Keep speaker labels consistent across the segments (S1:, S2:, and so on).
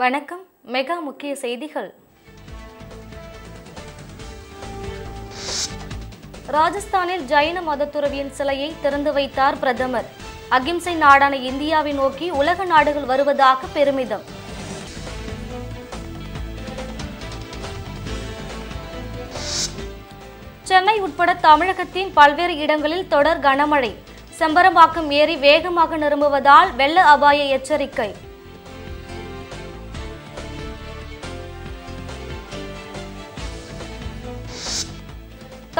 S1: வணக்கம் மெகா முக்கிய செய்திகள் ராஜஸ்தானில் ஜைன மதத்துறவியின் சிலையை திறந்து வைத்தார் பிரதமர் அகிம்சை நாடான இந்தியாவை நோக்கி உலக நாடுகள் வருவதாக பெருமிதம் சென்னை உட்பட தமிழகத்தின் பல்வேறு இடங்களில் தொடர் கனமழை செம்பரம்பாக்கம் ஏரி வேகமாக நிரம்புவதால் வெள்ள அபாய எச்சரிக்கை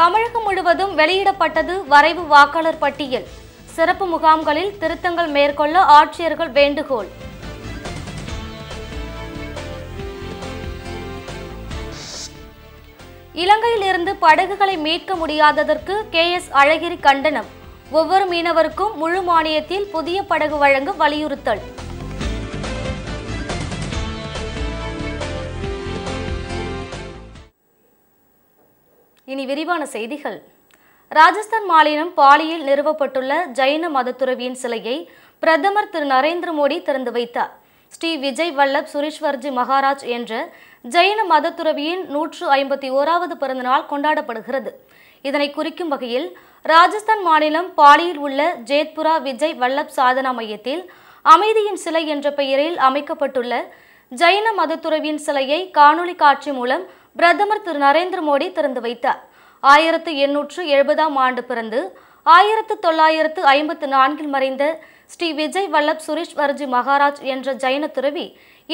S1: தமிழகம் முழுவதும் வெளியிடப்பட்டது வரைவு வாக்காளர் பட்டியல் சிறப்பு முகாம்களில் திருத்தங்கள் மேற்கொள்ள ஆட்சியர்கள் வேண்டுகோள் இலங்கையில் இருந்து படகுகளை மீட்க முடியாததற்கு கே எஸ் அழகிரி கண்டனம் ஒவ்வொரு மீனவருக்கும் முழு மானியத்தில் புதிய படகு வழங்க வலியுறுத்தல் இனி விரிவான செய்திகள் ராஜஸ்தான் மாநிலம் பாலியில் நிறுவப்பட்டுள்ள ஜைன மதத்துறவியின் சிலையை பிரதமர் திரு நரேந்திர மோடி திறந்து வைத்தார் ஸ்ரீ விஜய் வல்லப் சுரீஸ்வர்ஜி மகாராஜ் என்ற ஜெயின மதத்துறவியின் நூற்று ஐம்பத்தி ஓராவது பிறந்தநாள் கொண்டாடப்படுகிறது இதனை குறிக்கும் வகையில் ராஜஸ்தான் மாநிலம் பாலியில் உள்ள ஜேத்புரா விஜய் வல்லப் சாதனா மையத்தில் அமைதியின் சிலை என்ற பெயரில் அமைக்கப்பட்டுள்ள ஜைன மதத்துறவியின் சிலையை காணொலி காட்சி மூலம் பிரதமர் திரு நரேந்திர மோடி திறந்து வைத்தார் ஆயிரத்து எண்ணூற்று எழுபதாம் ஆண்டு பிறந்து ஆயிரத்து தொள்ளாயிரத்து ஐம்பத்து நான்கில் மறைந்த ஸ்ரீ விஜய் வல்லப் சுரேஷ் வர்ஜி மகாராஜ் என்ற ஜைன துறவி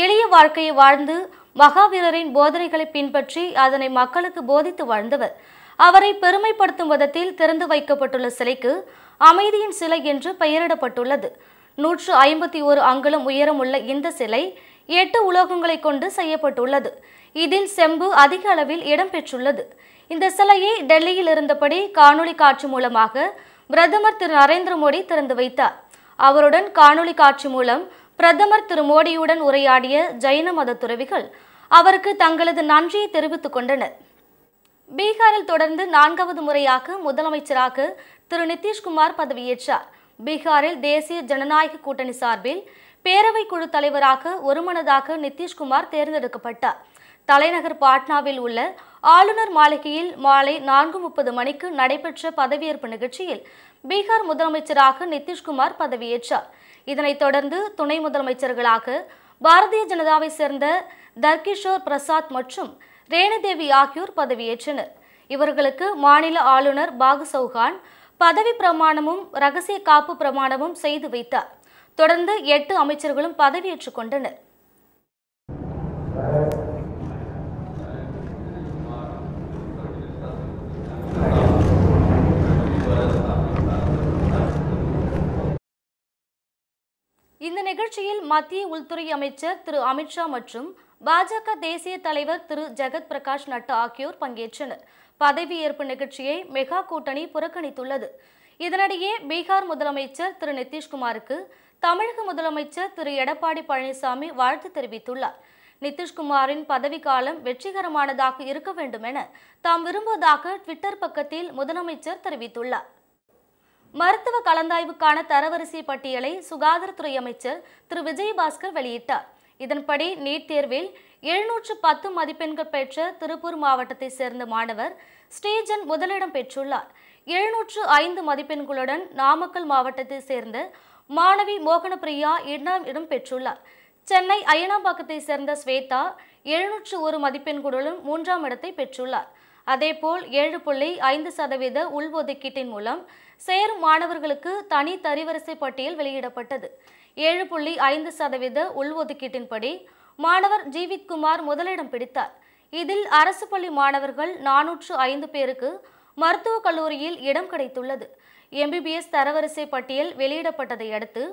S1: எளிய வாழ்க்கையை வாழ்ந்து மகாவீரரின் போதனைகளை பின்பற்றி அதனை மக்களுக்கு போதித்து வாழ்ந்தவர் அவரை பெருமைப்படுத்தும் விதத்தில் திறந்து வைக்கப்பட்டுள்ள சிலைக்கு அமைதியின் சிலை என்று பெயரிடப்பட்டுள்ளது நூற்று ஐம்பத்தி ஒரு அங்குலம் உயரமுள்ள இந்த சிலை எட்டு உலோகங்களை கொண்டு செய்யப்பட்டுள்ளது இதில் செம்பு அதிக அளவில் இடம்பெற்றுள்ளது இந்த சிலையை டெல்லியில் இருந்தபடி காணொலி காட்சி மூலமாக பிரதமர் திரு நரேந்திர மோடி திறந்து வைத்தார் அவருடன் காணொலி காட்சி மூலம் பிரதமர் திரு மோடியுடன் உரையாடிய ஜைன மத துறவிகள் அவருக்கு தங்களது நன்றியை தெரிவித்துக் கொண்டனர் பீகாரில் தொடர்ந்து நான்காவது முறையாக முதலமைச்சராக திரு நிதிஷ்குமார் பதவியேற்றார் பீகாரில் தேசிய ஜனநாயக கூட்டணி சார்பில் பேரவை குழு தலைவராக ஒருமனதாக நிதிஷ்குமார் தேர்ந்தெடுக்கப்பட்டார் தலைநகர் பாட்னாவில் உள்ள ஆளுநர் மாளிகையில் மாலை நான்கு முப்பது மணிக்கு நடைபெற்ற பதவியேற்பு நிகழ்ச்சியில் பீகார் முதலமைச்சராக நிதிஷ்குமார் பதவியேற்றார் இதனைத் தொடர்ந்து துணை முதலமைச்சர்களாக பாரதிய ஜனதாவை சேர்ந்த தர்கிஷோர் பிரசாத் மற்றும் ரேணுதேவி ஆகியோர் பதவியேற்றனர் இவர்களுக்கு மாநில ஆளுநர் பாகு சௌகான் பதவி பிரமாணமும் ரகசிய காப்பு பிரமாணமும் செய்து வைத்தார் தொடர்ந்து எட்டு அமைச்சர்களும் பதவியேற்றுக் கொண்டனர் இந்த நிகழ்ச்சியில் மத்திய உள்துறை அமைச்சர் திரு அமித்ஷா மற்றும் பாஜக தேசிய தலைவர் திரு ஜெகத் பிரகாஷ் நட்டு ஆகியோர் பங்கேற்றனர் பதவியேற்பு நிகழ்ச்சியை மெகா கூட்டணி புறக்கணித்துள்ளது இதனிடையே பீகார் முதலமைச்சர் திரு நிதிஷ்குமாருக்கு தமிழக முதலமைச்சர் திரு எடப்பாடி பழனிசாமி வாழ்த்து தெரிவித்துள்ளார் நிதிஷ்குமாரின் பதவிக்காலம் வெற்றிகரமானதாக இருக்க வேண்டும் என தாம் விரும்புவதாக ட்விட்டர் பக்கத்தில் முதலமைச்சர் தெரிவித்துள்ளார் மருத்துவ கலந்தாய்வுக்கான தரவரிசை பட்டியலை சுகாதாரத்துறை அமைச்சர் திரு விஜயபாஸ்கர் வெளியிட்டார் இதன்படி நீட் தேர்வில் எழுநூற்று பத்து மதிப்பெண்கள் பெற்ற திருப்பூர் மாவட்டத்தை சேர்ந்த மாணவர் ஸ்ரீஜன் முதலிடம் பெற்றுள்ளார் எழுநூற்று ஐந்து மதிப்பெண்களுடன் நாமக்கல் மாவட்டத்தை சேர்ந்த மாணவி மோகனபிரியா இரண்டாம் இடம் பெற்றுள்ளார் சென்னை அயனாம்பாக்கத்தை சேர்ந்த ஸ்வேதா எழுநூற்று ஒரு மதிப்பெண்களுடன் மூன்றாம் இடத்தை பெற்றுள்ளார் அதேபோல் ஏழு புள்ளி ஐந்து சதவீத உள்ஒதுக்கீட்டின் மூலம் சேரும் மாணவர்களுக்கு தனி தரிவரிசை பட்டியல் வெளியிடப்பட்டது ஏழு புள்ளி ஐந்து சதவீத உள்ஒதுக்கீட்டின்படி மாணவர் ஜீவித்குமார் முதலிடம் பிடித்தார் இதில் அரசு பள்ளி மாணவர்கள் நானூற்று ஐந்து பேருக்கு மருத்துவக் கல்லூரியில் இடம் கிடைத்துள்ளது எம்பிபிஎஸ் தரவரிசை பட்டியல் வெளியிடப்பட்டதை அடுத்து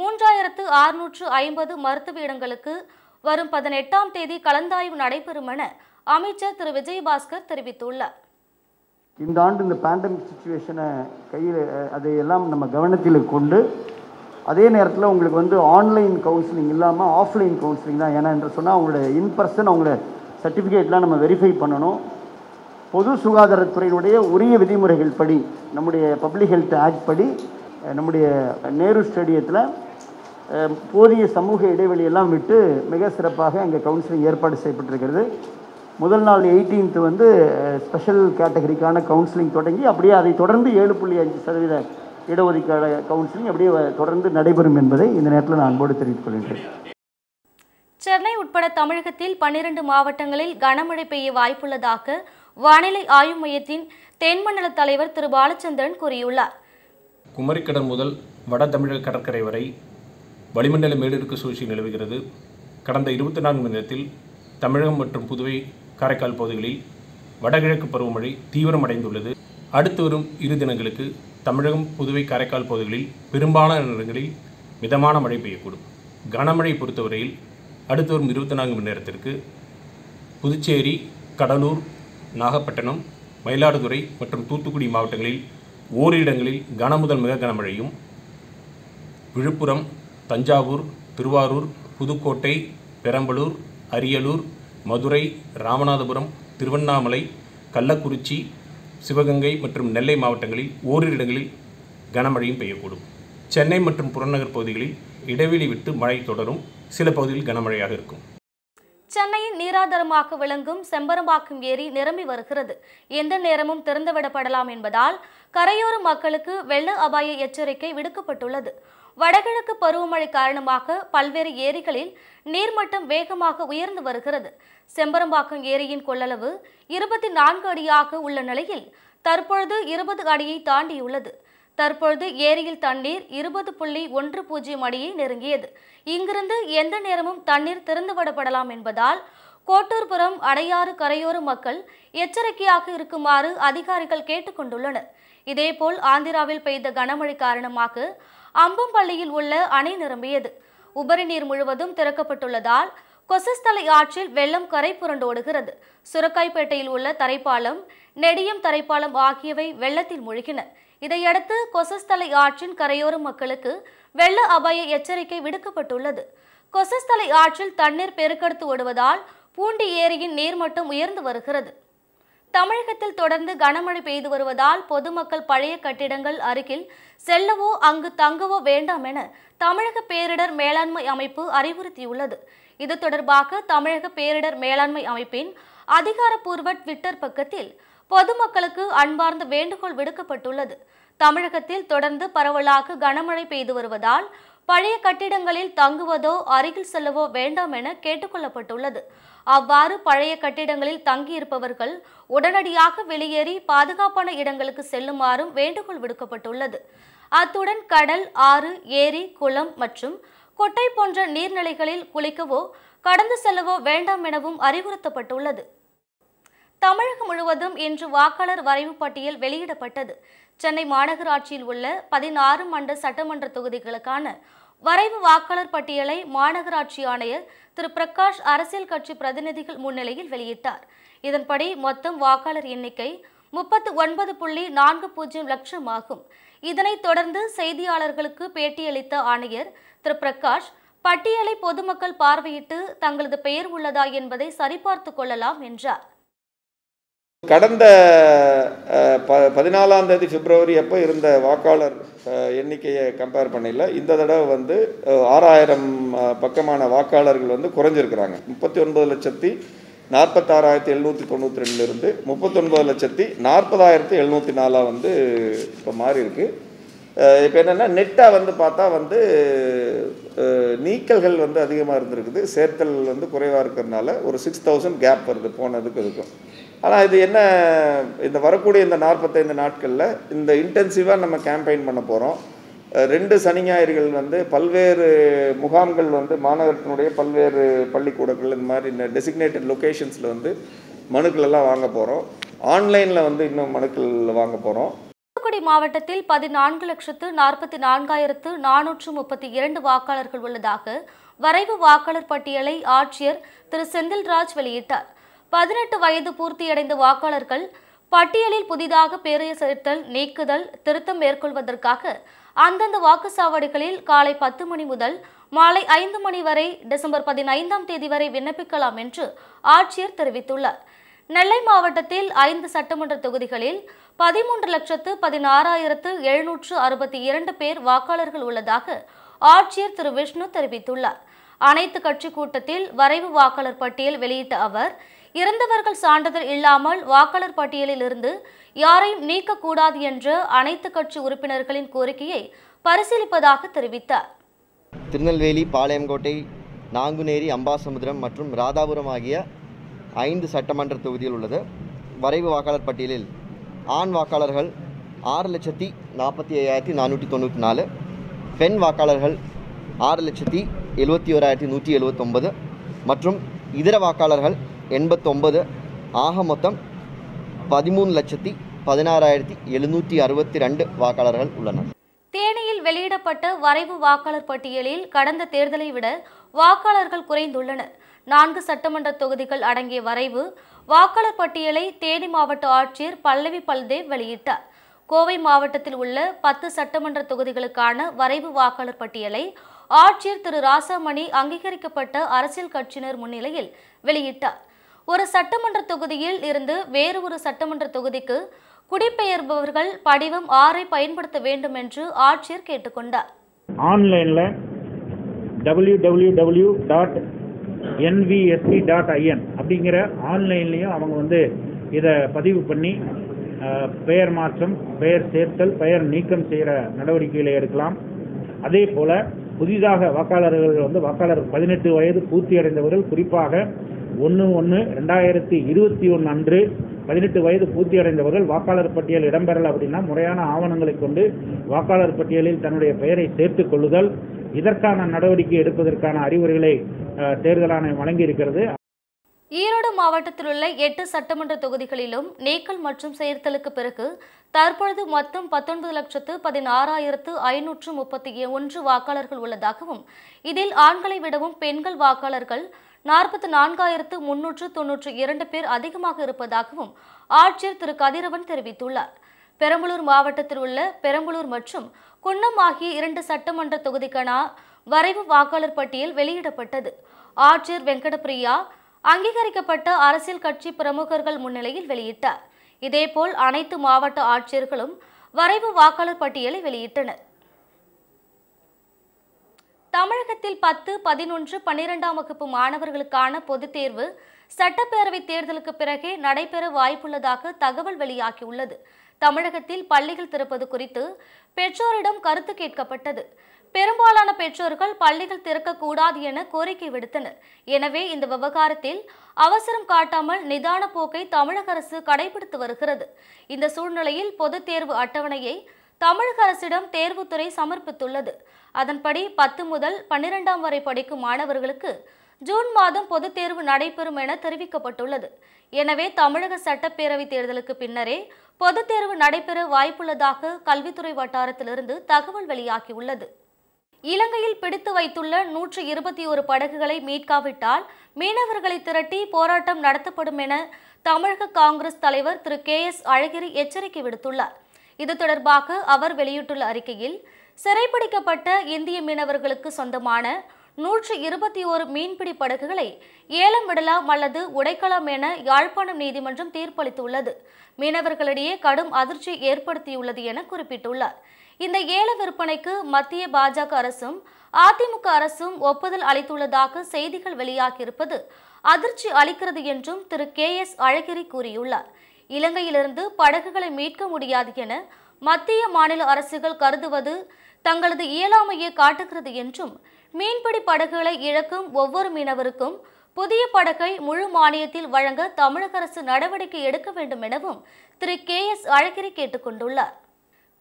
S1: மூன்றாயிரத்து ஆறுநூற்று ஐம்பது மருத்துவ இடங்களுக்கு வரும் பதினெட்டாம் தேதி கலந்தாய்வு நடைபெறும் என அமைச்சர் திரு விஜயபாஸ்கர் தெரிவித்துள்ளார் இந்த ஆண்டு இந்த பேண்டமிக் சுச்சுவேஷனை கையில் அதையெல்லாம் நம்ம கவனத்தில் கொண்டு அதே நேரத்தில் உங்களுக்கு வந்து ஆன்லைன் கவுன்சிலிங் இல்லாமல் ஆஃப்லைன் கவுன்சிலிங் தான் ஏன்னா என்று சொன்னால் அவங்களோட இன்பர்சன் அவங்கள சர்டிஃபிகேட்லாம் நம்ம வெரிஃபை பண்ணணும் பொது சுகாதாரத்துறையினுடைய உரிய விதிமுறைகள் படி நம்முடைய பப்ளிக் ஹெல்த் ஆக்ட் படி நம்முடைய நேரு ஸ்டேடியத்தில் போதிய சமூக இடைவெளியெல்லாம் விட்டு மிக சிறப்பாக அங்கே கவுன்சிலிங் ஏற்பாடு செய்யப்பட்டிருக்கிறது முதல் நாள் எயிட்டீன்த்து வந்து ஸ்பெஷல் கேட்டகரிக்கான கவுன்சிலிங் தொடங்கி அப்படியே அதை தொடர்ந்து ஏழு புள்ளி அஞ்சு சதவீத இடஒதுக்கீடு கவுன்சிலிங் அப்படியே தொடர்ந்து நடைபெறும் என்பதை இந்த நேரத்தில் நான் அன்போடு தெரிவித்துக் கொள்கின்றேன் சென்னை உட்பட தமிழகத்தில் பன்னிரண்டு மாவட்டங்களில் கனமழை பெய்ய வாய்ப்புள்ளதாக வானிலை ஆய்வு மையத்தின் தென்மண்டல தலைவர் திரு பாலச்சந்திரன் கூறியுள்ளார் குமரிக்கடல் முதல் வட தமிழக கடற்கரை வரை வளிமண்டல மேலிடுக்கு சூழ்ச்சி நிலவுகிறது கடந்த இருபத்தி நான்கு மணி நேரத்தில் தமிழகம் மற்றும் புதுவை காரைக்கால் பகுதிகளில் வடகிழக்கு பருவமழை தீவிரமடைந்துள்ளது அடுத்து வரும் இரு தினங்களுக்கு தமிழகம் புதுவை காரைக்கால் பகுதிகளில் பெரும்பாலான இடங்களில் மிதமான மழை பெய்யக்கூடும் கனமழை பொறுத்தவரையில் அடுத்து வரும் இருபத்தி நான்கு மணி நேரத்திற்கு புதுச்சேரி கடலூர் நாகப்பட்டினம் மயிலாடுதுறை மற்றும் தூத்துக்குடி மாவட்டங்களில் ஓரிரு இடங்களில் கனமுதல் மிக கனமழையும் விழுப்புரம் தஞ்சாவூர் திருவாரூர் புதுக்கோட்டை பெரம்பலூர் அரியலூர் மதுரை ராமநாதபுரம் திருவண்ணாமலை கள்ளக்குறிச்சி சிவகங்கை மற்றும் நெல்லை மாவட்டங்களில் ஓரிரு இடங்களில் கனமழையும் பெய்யக்கூடும் சென்னை மற்றும் புறநகர் பகுதிகளில் இடைவெளி விட்டு மழை தொடரும் சில பகுதிகளில் கனமழையாக இருக்கும் சென்னையின் நீராதாரமாக விளங்கும் செம்பரம்பாக்கம் ஏரி நிரம்பி வருகிறது எந்த நேரமும் திறந்துவிடப்படலாம் என்பதால் கரையோர மக்களுக்கு வெள்ள அபாய எச்சரிக்கை விடுக்கப்பட்டுள்ளது வடகிழக்கு பருவமழை காரணமாக பல்வேறு ஏரிகளில் நீர்மட்டம் வேகமாக உயர்ந்து வருகிறது செம்பரம்பாக்கம் ஏரியின் கொள்ளளவு இருபத்தி நான்கு அடியாக உள்ள நிலையில் தற்பொழுது இருபது அடியை தாண்டியுள்ளது தற்பொழுது ஏரியில் தண்ணீர் இருபது புள்ளி ஒன்று பூஜ்ஜியம் அடியை நெருங்கியது இங்கிருந்து எந்த நேரமும் தண்ணீர் திறந்துவிடப்படலாம் என்பதால் கோட்டூர்புரம் அடையாறு கரையோர மக்கள் எச்சரிக்கையாக இருக்குமாறு அதிகாரிகள் கேட்டுக்கொண்டுள்ளனர் இதேபோல் ஆந்திராவில் பெய்த கனமழை காரணமாக அம்பம்பள்ளியில் உள்ள அணை நிரம்பியது உபரி நீர் முழுவதும் திறக்கப்பட்டுள்ளதால் கொசஸ்தலை ஆற்றில் வெள்ளம் கரை புரண்டோடுகிறது சுரக்காய்பேட்டையில் உள்ள தரைப்பாலம் நெடியம் தரைப்பாலம் ஆகியவை வெள்ளத்தில் மூழ்கின இதையடுத்து கொசஸ்தலை ஆற்றின் கரையோர மக்களுக்கு வெள்ள அபாய எச்சரிக்கை விடுக்கப்பட்டுள்ளது கொசஸ்தலை ஆற்றில் தண்ணீர் பெருக்கெடுத்து ஓடுவதால் பூண்டி ஏரியின் நீர்மட்டம் உயர்ந்து வருகிறது தமிழகத்தில் தொடர்ந்து கனமழை பெய்து வருவதால் பொதுமக்கள் பழைய கட்டிடங்கள் அருகில் செல்லவோ அங்கு தங்கவோ வேண்டாம் என தமிழக பேரிடர் மேலாண்மை அமைப்பு அறிவுறுத்தியுள்ளது இது தொடர்பாக தமிழக பேரிடர் மேலாண்மை அமைப்பின் அதிகாரப்பூர்வ ட்விட்டர் பக்கத்தில் பொதுமக்களுக்கு அன்பார்ந்த வேண்டுகோள் விடுக்கப்பட்டுள்ளது தமிழகத்தில் தொடர்ந்து பரவலாக கனமழை பெய்து வருவதால் பழைய கட்டிடங்களில் தங்குவதோ அருகில் செல்லவோ வேண்டாம் என கேட்டுக்கொள்ளப்பட்டுள்ளது அவ்வாறு பழைய கட்டிடங்களில் தங்கியிருப்பவர்கள் உடனடியாக வெளியேறி பாதுகாப்பான இடங்களுக்கு செல்லுமாறும் வேண்டுகோள் விடுக்கப்பட்டுள்ளது அத்துடன் கடல் ஆறு ஏரி குளம் மற்றும் கொட்டை போன்ற நீர்நிலைகளில் குளிக்கவோ கடந்து செல்லவோ வேண்டாம் எனவும் அறிவுறுத்தப்பட்டுள்ளது தமிழகம் முழுவதும் இன்று வாக்காளர் வரைவு பட்டியல் வெளியிடப்பட்டது சென்னை மாநகராட்சியில் உள்ள பதினாறு மண்ட சட்டமன்ற தொகுதிகளுக்கான வரைவு வாக்காளர் பட்டியலை மாநகராட்சி ஆணையர் திரு பிரகாஷ் அரசியல் கட்சி பிரதிநிதிகள் முன்னிலையில் வெளியிட்டார் இதன்படி மொத்தம் வாக்காளர் எண்ணிக்கை முப்பத்து ஒன்பது புள்ளி நான்கு பூஜ்ஜியம் லட்சம் ஆகும் இதனைத் தொடர்ந்து செய்தியாளர்களுக்கு பேட்டியளித்த ஆணையர் திரு பிரகாஷ் பட்டியலை பொதுமக்கள் பார்வையிட்டு தங்களது பெயர் உள்ளதா என்பதை சரிபார்த்து கொள்ளலாம் என்றார் கடந்த ப பதினாலாம் தேதி பிப்ரவரி அப்போ இருந்த வாக்காளர் எண்ணிக்கையை கம்பேர் பண்ணல இந்த தடவை வந்து ஆறாயிரம் பக்கமான வாக்காளர்கள் வந்து குறைஞ்சிருக்கிறாங்க முப்பத்தி ஒன்பது லட்சத்தி நாற்பத்தாறாயிரத்தி எழுநூற்றி தொண்ணூற்றி ரெண்டுலேருந்து முப்பத்தொன்பது லட்சத்தி நாற்பதாயிரத்தி எழுநூற்றி நாலாக வந்து இப்போ மாறி இருக்கு இப்போ என்னென்னா நெட்டாக வந்து பார்த்தா வந்து நீக்கல்கள் வந்து அதிகமாக இருந்திருக்குது சேர்த்தல் வந்து குறைவாக இருக்கிறதுனால ஒரு சிக்ஸ் தௌசண்ட் கேப் வருது போனதுக்கு இருக்கும் ஆனால் இது என்ன இந்த வரக்கூடிய இந்த நாற்பத்தைந்து நாட்களில் இந்த இன்டென்சிவாக நம்ம கேம்பெயின் பண்ண போகிறோம் ரெண்டு சனி ஞாயிறுகள் வந்து பல்வேறு முகாம்கள் வந்து மாநகரத்தினுடைய பல்வேறு பள்ளிக்கூடங்கள் இந்த மாதிரி இந்த டெசிக்னேட்டட் லொக்கேஷன்ஸில் வந்து மனுக்களெல்லாம் வாங்க போகிறோம் ஆன்லைனில் வந்து இன்னும் மனுக்கள் வாங்க போகிறோம் தூத்துக்குடி மாவட்டத்தில் பதினான்கு லட்சத்து நாற்பத்தி நான்காயிரத்து நானூற்று முப்பத்தி இரண்டு வாக்காளர்கள் உள்ளதாக வரைவு வாக்காளர் பட்டியலை ஆட்சியர் திரு செந்தில்ராஜ் வெளியிட்டார் பதினெட்டு வயது பூர்த்தியடைந்த வாக்காளர்கள் பட்டியலில் புதிதாக பேரைய சேர்த்தல் நீக்குதல் திருத்தம் மேற்கொள்வதற்காக அந்தந்த வாக்குச்சாவடிகளில் காலை பத்து மணி முதல் மாலை ஐந்து மணி வரை டிசம்பர் பதினைந்தாம் தேதி வரை விண்ணப்பிக்கலாம் என்று ஆட்சியர் தெரிவித்துள்ளார் நெல்லை மாவட்டத்தில் ஐந்து சட்டமன்ற தொகுதிகளில் பதிமூன்று லட்சத்து பதினாறாயிரத்து எழுநூற்று அறுபத்தி இரண்டு பேர் வாக்காளர்கள் உள்ளதாக ஆட்சியர் திரு விஷ்ணு தெரிவித்துள்ளார் அனைத்து கட்சி கூட்டத்தில் வரைவு வாக்காளர் பட்டியல் வெளியிட்ட அவர் இறந்தவர்கள் சான்றிதழ் இல்லாமல் வாக்காளர் பட்டியலில் இருந்து யாரையும் நீக்கக்கூடாது என்ற அனைத்து கட்சி உறுப்பினர்களின் கோரிக்கையை பரிசீலிப்பதாக தெரிவித்தார் திருநெல்வேலி பாளையங்கோட்டை நாங்குநேரி அம்பாசமுத்திரம் மற்றும் ராதாபுரம் ஆகிய ஐந்து சட்டமன்ற தொகுதியில் உள்ளது வரைவு வாக்காளர் பட்டியலில் ஆண் வாக்காளர்கள் ஆறு லட்சத்தி நாற்பத்தி ஐயாயிரத்தி நானூற்றி தொண்ணூற்றி நாலு பெண் வாக்காளர்கள் ஆறு லட்சத்தி எழுபத்தி ஓராயிரத்தி நூற்றி எழுபத்தொம்பது மற்றும் இதர வாக்காளர்கள் எண்பத்தொம்பது ஆக மொத்தம் பதிமூணு லட்சத்தி பதினாறாயிரத்தி எழுநூற்றி அறுபத்தி ரெண்டு வாக்காளர்கள் உள்ளனர் தேனியில் வெளியிடப்பட்ட வரைவு வாக்காளர் பட்டியலில் கடந்த தேர்தலை விட வாக்காளர்கள் குறைந்துள்ளனர் நான்கு சட்டமன்ற தொகுதிகள் அடங்கிய வரைவு வாக்காளர் பட்டியலை தேனி மாவட்ட ஆட்சியர் பல்லவி பல்தேவ் வெளியிட்டார் கோவை மாவட்டத்தில் உள்ள பத்து சட்டமன்ற தொகுதிகளுக்கான வரைவு வாக்காளர் பட்டியலை ஆட்சியர் திரு ராசாமணி அங்கீகரிக்கப்பட்ட அரசியல் கட்சியினர் முன்னிலையில் வெளியிட்டார் ஒரு சட்டமன்ற தொகுதியில் இருந்து வேறு ஒரு சட்டமன்ற தொகுதிக்கு குடிபெயர்பவர்கள் படிவம் ஆறை பயன்படுத்த வேண்டும் என்று ஆட்சியர் கேட்டுக்கொண்டார் ஆன்லைனில் W W W dot NVSC dot in அப்படிங்கிற ஆன்லைன்லேயும் அவங்க வந்து இதை பதிவு பண்ணி பெயர் மாற்றம் பெயர் சேர்த்தல் பெயர் நீக்கம் செய்கிற நடவடிக்கைகளை எடுக்கலாம் அதே போல் புதிதாக வாக்காளர்கள் வந்து வாக்காளர் பதினெட்டு வயது பூர்த்தி அடைந்தவர்கள் குறிப்பாக ஒன்று ஒன்று ரெண்டாயிரத்தி இருபத்தி ஒன்று அன்று பதினெட்டு வயது பூர்த்தி அடைந்தவர்கள் வாக்காளர் பட்டியல் இடம்பெறல் அப்படின்னா முறையான ஆவணங்களை கொண்டு வாக்காளர் பட்டியலில் தன்னுடைய பெயரை சேர்த்துக் கொள்ளுதல் இதற்கான நடவடிக்கை எடுப்பதற்கான அறிவுரைகளை தேர்தல் ஆணையம் வழங்கி இருக்கிறது ஈரோடு மாவட்டத்தில் உள்ள எட்டு சட்டமன்ற தொகுதிகளிலும் நீக்கல் மற்றும் சேர்த்தலுக்கு பிறகு தற்பொழுது மொத்தம் பத்தொன்பது லட்சத்து பதினாறாயிரத்து ஐநூற்று முப்பத்தி ஒன்று வாக்காளர்கள் உள்ளதாகவும் இதில் ஆண்களை விடவும் பெண்கள் வாக்காளர்கள் நாற்பத்தி நான்காயிரத்து முன்னூற்று தொன்னூற்று இரண்டு பேர் அதிகமாக இருப்பதாகவும் ஆட்சியர் திரு கதிரவன் தெரிவித்துள்ளார் பெரம்பலூர் மாவட்டத்தில் உள்ள பெரம்பலூர் மற்றும் குன்னம் ஆகிய இரண்டு சட்டமன்ற தொகுதிக்கான வரைவு வாக்காளர் பட்டியல் வெளியிடப்பட்டது ஆட்சியர் வெங்கடபிரியா அங்கீகரிக்கப்பட்ட அரசியல் கட்சி பிரமுகர்கள் முன்னிலையில் வெளியிட்டார் இதேபோல் அனைத்து மாவட்ட ஆட்சியர்களும் வரைவு வாக்காளர் பட்டியலை வெளியிட்டனர் தமிழகத்தில் பத்து பதினொன்று பன்னிரெண்டாம் வகுப்பு மாணவர்களுக்கான பொதுத் தேர்வு சட்டப்பேரவை தேர்தலுக்கு பிறகே நடைபெற வாய்ப்புள்ளதாக தகவல் வெளியாகியுள்ளது தமிழகத்தில் பள்ளிகள் திறப்பது குறித்து பெற்றோரிடம் கருத்து கேட்கப்பட்டது பெரும்பாலான பெற்றோர்கள் பள்ளிகள் திறக்கக்கூடாது என கோரிக்கை விடுத்தனர் எனவே இந்த விவகாரத்தில் அவசரம் காட்டாமல் நிதான போக்கை தமிழக அரசு கடைபிடித்து வருகிறது இந்த சூழ்நிலையில் பொதுத் தேர்வு அட்டவணையை தமிழக அரசிடம் தேர்வுத்துறை சமர்ப்பித்துள்ளது அதன்படி பத்து முதல் பன்னிரெண்டாம் வரை படிக்கும் மாணவர்களுக்கு ஜூன் மாதம் பொதுத் தேர்வு நடைபெறும் என தெரிவிக்கப்பட்டுள்ளது எனவே தமிழக சட்டப்பேரவைத் தேர்தலுக்கு பின்னரே பொதுத் தேர்வு நடைபெற வாய்ப்புள்ளதாக கல்வித்துறை வட்டாரத்திலிருந்து தகவல் வெளியாகியுள்ளது இலங்கையில் பிடித்து வைத்துள்ள நூற்று இருபத்தி ஒரு படகுகளை மீட்காவிட்டால் மீனவர்களை திரட்டி போராட்டம் நடத்தப்படும் என தமிழக காங்கிரஸ் தலைவர் திரு கே எஸ் அழகிரி எச்சரிக்கை விடுத்துள்ளார் இது தொடர்பாக அவர் வெளியிட்டுள்ள அறிக்கையில் சிறைப்பிடிக்கப்பட்ட இந்திய மீனவர்களுக்கு சொந்தமான நூற்று இருபத்தி ஓரு மீன்பிடி படகுகளை ஏலம் விடலாம் அல்லது உடைக்கலாம் என யாழ்ப்பாணம் நீதிமன்றம் தீர்ப்பளித்துள்ளது மீனவர்களிடையே கடும் அதிர்ச்சியை ஏற்படுத்தியுள்ளது என குறிப்பிட்டுள்ளார் இந்த ஏல விற்பனைக்கு மத்திய பாஜக அரசும் அதிமுக அரசும் ஒப்புதல் அளித்துள்ளதாக செய்திகள் வெளியாகியிருப்பது அதிர்ச்சி அளிக்கிறது என்றும் திரு கே எஸ் அழகிரி கூறியுள்ளார் இலங்கையிலிருந்து படகுகளை மீட்க முடியாது என மத்திய மாநில அரசுகள் கருதுவது தங்களது இயலாமையை காட்டுகிறது என்றும் மீன்பிடி படகுகளை இழக்கும் ஒவ்வொரு மீனவருக்கும் புதிய படகை முழு மானியத்தில் வழங்க தமிழக அரசு நடவடிக்கை எடுக்க வேண்டும் எனவும் திரு கே எஸ் அழகிரி கேட்டுக்கொண்டுள்ளார்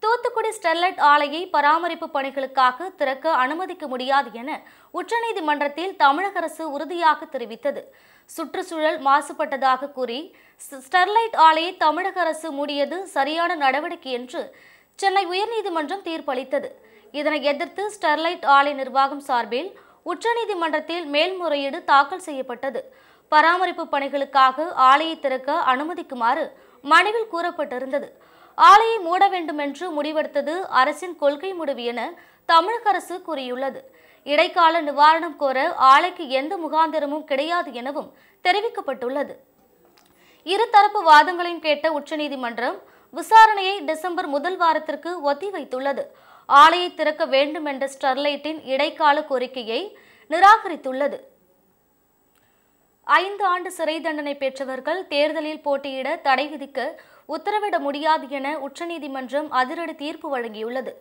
S1: தூத்துக்குடி ஸ்டெர்லைட் ஆலையை பராமரிப்பு பணிகளுக்காக திறக்க அனுமதிக்க முடியாது என உச்சநீதிமன்றத்தில் தமிழக அரசு உறுதியாக தெரிவித்தது சுற்றுச்சூழல் மாசுபட்டதாக கூறி ஸ்டெர்லைட் ஆலையை தமிழக அரசு மூடியது சரியான நடவடிக்கை என்று சென்னை உயர்நீதிமன்றம் தீர்ப்பளித்தது இதனை எதிர்த்து ஸ்டெர்லைட் ஆலை நிர்வாகம் சார்பில் உச்சநீதிமன்றத்தில் மேல்முறையீடு தாக்கல் செய்யப்பட்டது பராமரிப்பு பணிகளுக்காக ஆலையை திறக்க அனுமதிக்குமாறு மனுவில் கூறப்பட்டிருந்தது ஆலையை மூட வேண்டும் என்று முடிவெடுத்தது அரசின் கொள்கை முடிவு என தமிழக அரசு கூறியுள்ளது இடைக்கால நிவாரணம் கோர ஆலைக்கு எந்த முகாந்திரமும் கிடையாது எனவும் தெரிவிக்கப்பட்டுள்ளது இருதரப்பு வாதங்களையும் கேட்ட உச்சநீதிமன்றம் விசாரணையை டிசம்பர் முதல் வாரத்திற்கு ஒத்திவைத்துள்ளது ஆலையை திறக்க வேண்டும் என்ற ஸ்டெர்லைட்டின் இடைக்கால கோரிக்கையை நிராகரித்துள்ளது ஐந்து ஆண்டு சிறை தண்டனை பெற்றவர்கள் தேர்தலில் போட்டியிட தடை விதிக்க உத்தரவிட முடியாது என உச்சநீதிமன்றம் அதிரடி தீர்ப்பு வழங்கியுள்ளது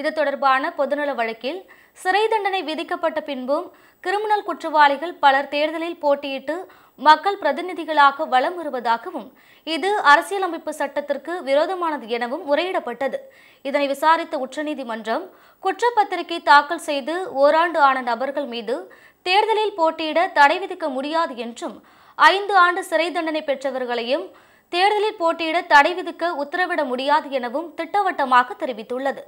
S1: இது தொடர்பான பொதுநல வழக்கில் சிறை தண்டனை விதிக்கப்பட்ட பின்பும் கிரிமினல் குற்றவாளிகள் பலர் தேர்தலில் போட்டியிட்டு மக்கள் பிரதிநிதிகளாக வலம் வருவதாகவும் இது அரசியலமைப்பு சட்டத்திற்கு விரோதமானது எனவும் முறையிடப்பட்டது இதனை விசாரித்த உச்சநீதிமன்றம் குற்றப்பத்திரிகை தாக்கல் செய்து ஓராண்டு ஆன நபர்கள் மீது தேர்தலில் போட்டியிட தடை விதிக்க முடியாது என்றும் ஐந்து ஆண்டு சிறை தண்டனை பெற்றவர்களையும் தேர்தலில் போட்டியிட தடை விதிக்க உத்தரவிட முடியாது எனவும் திட்டவட்டமாக தெரிவித்துள்ளது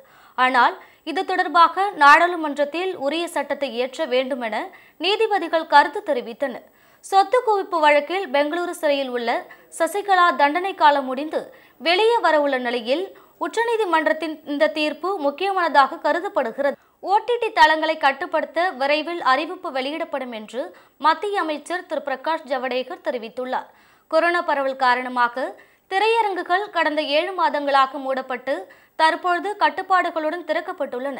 S1: ஆனால் இது தொடர்பாக நாடாளுமன்றத்தில் உரிய சட்டத்தை இயற்ற வேண்டுமென நீதிபதிகள் கருத்து தெரிவித்தனர் சொத்து குவிப்பு வழக்கில் பெங்களூரு சிறையில் உள்ள சசிகலா தண்டனை காலம் முடிந்து வெளியே வரவுள்ள நிலையில் உச்சநீதிமன்றத்தின் இந்த தீர்ப்பு முக்கியமானதாக கருதப்படுகிறது ஓடிடி தளங்களை கட்டுப்படுத்த விரைவில் அறிவிப்பு வெளியிடப்படும் என்று மத்திய அமைச்சர் திரு பிரகாஷ் ஜவடேகர் தெரிவித்துள்ளார் கொரோனா பரவல் காரணமாக திரையரங்குகள் கடந்த ஏழு மாதங்களாக மூடப்பட்டு தற்பொழுது கட்டுப்பாடுகளுடன் திறக்கப்பட்டுள்ளன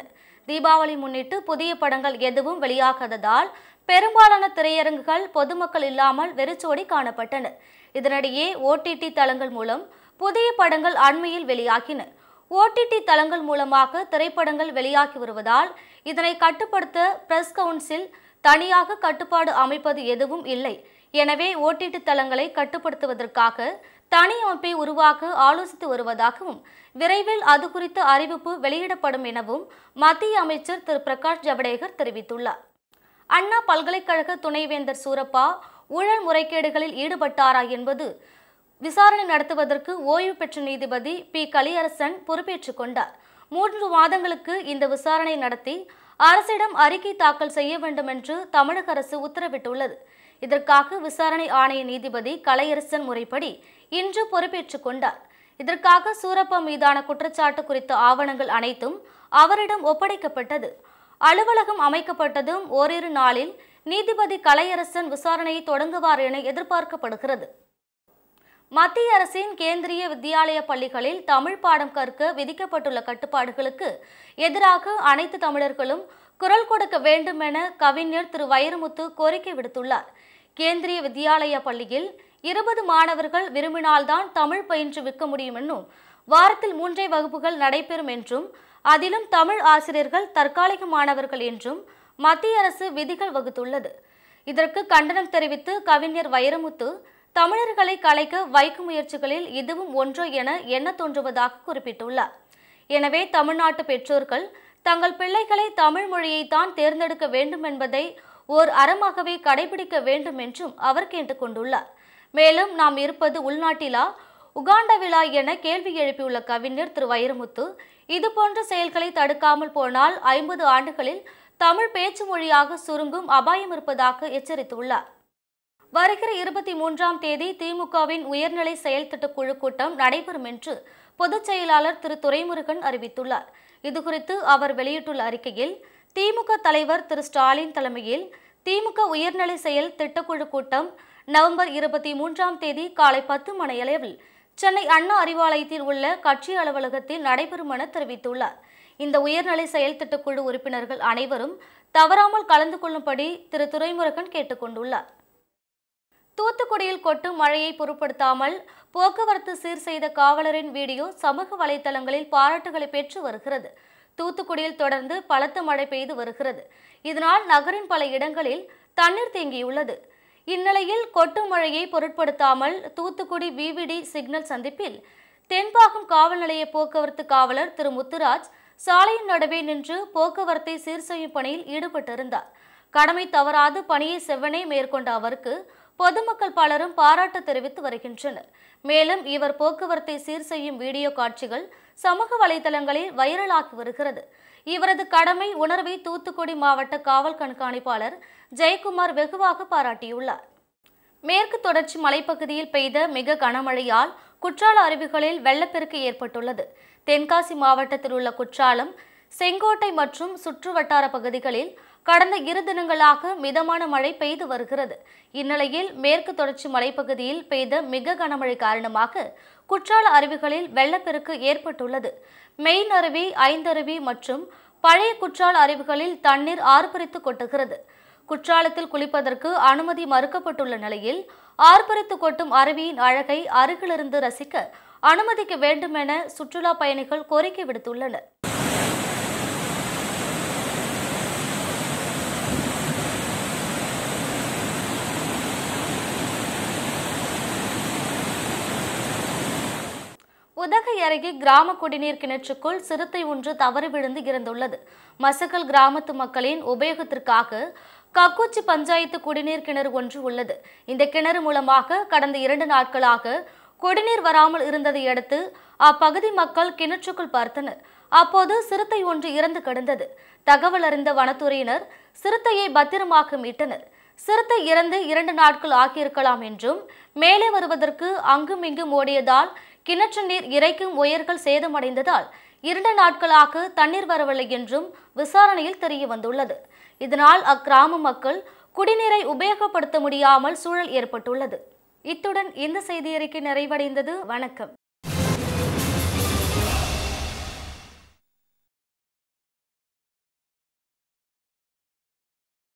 S1: தீபாவளி முன்னிட்டு புதிய படங்கள் எதுவும் வெளியாகாததால் பெரும்பாலான திரையரங்குகள் பொதுமக்கள் இல்லாமல் வெறிச்சோடி காணப்பட்டன இதனிடையே ஓடிடி தளங்கள் மூலம் புதிய படங்கள் அண்மையில் வெளியாகின ஓடிடி தளங்கள் மூலமாக திரைப்படங்கள் வெளியாகி வருவதால் இதனை கட்டுப்படுத்த பிரஸ் கவுன்சில் தனியாக கட்டுப்பாடு அமைப்பது எதுவும் இல்லை எனவே ஓட்டீட்டு தளங்களை கட்டுப்படுத்துவதற்காக தனி அமைப்பை உருவாக்க ஆலோசித்து வருவதாகவும் விரைவில் அது குறித்த அறிவிப்பு வெளியிடப்படும் எனவும் மத்திய அமைச்சர் திரு பிரகாஷ் ஜவடேகர் தெரிவித்துள்ளார் அண்ணா பல்கலைக்கழக துணைவேந்தர் சூரப்பா ஊழல் முறைகேடுகளில் ஈடுபட்டாரா என்பது விசாரணை நடத்துவதற்கு ஓய்வு பெற்ற நீதிபதி பி கலியரசன் பொறுப்பேற்றுக் கொண்டார் மூன்று மாதங்களுக்கு இந்த விசாரணை நடத்தி அரசிடம் அறிக்கை தாக்கல் செய்ய வேண்டும் என்று தமிழக அரசு உத்தரவிட்டுள்ளது இதற்காக விசாரணை ஆணைய நீதிபதி கலையரசன் முறைப்படி இன்று பொறுப்பேற்றுக் கொண்டார் இதற்காக சூரப்பா மீதான குற்றச்சாட்டு குறித்த ஆவணங்கள் அனைத்தும் அவரிடம் ஒப்படைக்கப்பட்டது அலுவலகம் அமைக்கப்பட்டதும் ஓரிரு நாளில் நீதிபதி கலையரசன் விசாரணையை தொடங்குவார் என எதிர்பார்க்கப்படுகிறது மத்திய அரசின் கேந்திரிய வித்யாலய பள்ளிகளில் தமிழ் பாடம் கற்க விதிக்கப்பட்டுள்ள கட்டுப்பாடுகளுக்கு எதிராக அனைத்து தமிழர்களும் குரல் கொடுக்க வேண்டும் என கவிஞர் திரு வைரமுத்து கோரிக்கை விடுத்துள்ளார் கேந்திரிய வித்யாலய பள்ளியில் இருபது மாணவர்கள் விரும்பினால்தான் தமிழ் பயின்று விற்க முடியும் என்றும் வாரத்தில் மூன்றே வகுப்புகள் நடைபெறும் என்றும் அதிலும் தமிழ் ஆசிரியர்கள் தற்காலிக மாணவர்கள் என்றும் மத்திய அரசு விதிகள் வகுத்துள்ளது இதற்கு கண்டனம் தெரிவித்து கவிஞர் வைரமுத்து தமிழர்களை கலைக்க வைக்கும் முயற்சிகளில் இதுவும் ஒன்றோ என எண்ண தோன்றுவதாக குறிப்பிட்டுள்ளார் எனவே தமிழ்நாட்டு பெற்றோர்கள் தங்கள் பிள்ளைகளை தமிழ் மொழியைத்தான் தேர்ந்தெடுக்க வேண்டும் என்பதை ஓர் அறமாகவே கடைபிடிக்க வேண்டும் என்றும் அவர் கேட்டுக்கொண்டுள்ளார் மேலும் நாம் இருப்பது உள்நாட்டிலா உகாண்டவிலா என கேள்வி எழுப்பியுள்ள கவிஞர் திரு வைரமுத்து இதுபோன்ற செயல்களை தடுக்காமல் போனால் ஐம்பது ஆண்டுகளில் தமிழ் பேச்சு மொழியாக சுருங்கும் அபாயம் இருப்பதாக எச்சரித்துள்ளார் வருகிற இருபத்தி மூன்றாம் தேதி திமுகவின் உயர்நிலை செயல்திட்ட குழு கூட்டம் நடைபெறும் என்று பொதுச் செயலாளர் திரு துரைமுருகன் அறிவித்துள்ளார் இதுகுறித்து அவர் வெளியிட்டுள்ள அறிக்கையில் திமுக தலைவர் திரு ஸ்டாலின் தலைமையில் திமுக உயர்நிலை செயல் திட்டக்குழு கூட்டம் நவம்பர் இருபத்தி மூன்றாம் தேதி காலை பத்து மணியளவில் சென்னை அண்ணா அறிவாலயத்தில் உள்ள கட்சி அலுவலகத்தில் நடைபெறும் என தெரிவித்துள்ளார் இந்த உயர்நிலை செயல் திட்டக்குழு உறுப்பினர்கள் அனைவரும் தவறாமல் கலந்து கொள்ளும்படி திரு துரைமுருகன் கேட்டுக்கொண்டுள்ளார் தூத்துக்குடியில் கொட்டும் மழையை பொருட்படுத்தாமல் போக்குவரத்து சீர் செய்த காவலரின் வீடியோ சமூக வலைதளங்களில் பாராட்டுகளை பெற்று வருகிறது தூத்துக்குடியில் தொடர்ந்து பலத்த மழை பெய்து வருகிறது இதனால் நகரின் பல இடங்களில் தண்ணீர் தேங்கியுள்ளது இந்நிலையில் கொட்டு மழையை பொருட்படுத்தாமல் தூத்துக்குடி விவிடி சிக்னல் சந்திப்பில் தென்பாகம் காவல் நிலைய போக்குவரத்து காவலர் திரு முத்துராஜ் சாலையின் நடுவே நின்று போக்குவரத்தை சீர் செய்யும் பணியில் ஈடுபட்டிருந்தார் கடமை தவறாது பணியை செவ்வனே மேற்கொண்ட அவருக்கு பொதுமக்கள் பலரும் பாராட்டு தெரிவித்து வருகின்றனர் மேலும் இவர் போக்குவரத்தை சீர் செய்யும் வீடியோ காட்சிகள் சமூக வலைதளங்களில் வைரலாகி வருகிறது இவரது கடமை உணர்வை தூத்துக்குடி மாவட்ட காவல் கண்காணிப்பாளர் ஜெயக்குமார் வெகுவாக பாராட்டியுள்ளார் மேற்கு தொடர்ச்சி மலைப்பகுதியில் பெய்த மிக கனமழையால் குற்றால அருவிகளில் வெள்ளப்பெருக்கு ஏற்பட்டுள்ளது தென்காசி மாவட்டத்தில் உள்ள குற்றாலம் செங்கோட்டை மற்றும் சுற்று வட்டார பகுதிகளில் கடந்த இரு தினங்களாக மிதமான மழை பெய்து வருகிறது இந்நிலையில் மேற்கு தொடர்ச்சி மலைப்பகுதியில் பெய்த மிக கனமழை காரணமாக குற்றால அருவிகளில் வெள்ளப்பெருக்கு ஏற்பட்டுள்ளது மெயின் அருவி ஐந்தருவி மற்றும் பழைய குற்றால அருவிகளில் தண்ணீர் ஆர்ப்பரித்து கொட்டுகிறது குற்றாலத்தில் குளிப்பதற்கு அனுமதி மறுக்கப்பட்டுள்ள நிலையில் ஆர்ப்பரித்து கொட்டும் அருவியின் அழகை அருகிலிருந்து ரசிக்க அனுமதிக்க வேண்டும் என சுற்றுலா பயணிகள் கோரிக்கை விடுத்துள்ளனர் உதகை அருகே கிராம குடிநீர் கிணற்றுக்குள் சிறுத்தை ஒன்று தவறி விழுந்து இறந்துள்ளது மசக்கல் கிராமத்து மக்களின் உபயோகத்திற்காக கக்குச்சி பஞ்சாயத்து குடிநீர் கிணறு ஒன்று உள்ளது இந்த கிணறு மூலமாக கடந்த இரண்டு நாட்களாக குடிநீர் வராமல் இருந்ததை அடுத்து அப்பகுதி மக்கள் கிணற்றுக்குள் பார்த்தனர் அப்போது சிறுத்தை ஒன்று இறந்து கிடந்தது தகவல் அறிந்த வனத்துறையினர் சிறுத்தையை பத்திரமாக மீட்டனர் சிறுத்தை இறந்து இரண்டு நாட்கள் ஆகியிருக்கலாம் என்றும் மேலே வருவதற்கு அங்குமிங்கும் ஓடியதால் கிணற்று நீர் இறைக்கும் ஒயர்கள் சேதமடைந்ததால் இரண்டு நாட்களாக தண்ணீர் வரவில்லை என்றும் விசாரணையில் தெரிய வந்துள்ளது இதனால் அக்கிராம மக்கள் குடிநீரை உபயோகப்படுத்த முடியாமல் சூழல் ஏற்பட்டுள்ளது இத்துடன் இந்த செய்தியறிக்கை நிறைவடைந்தது வணக்கம்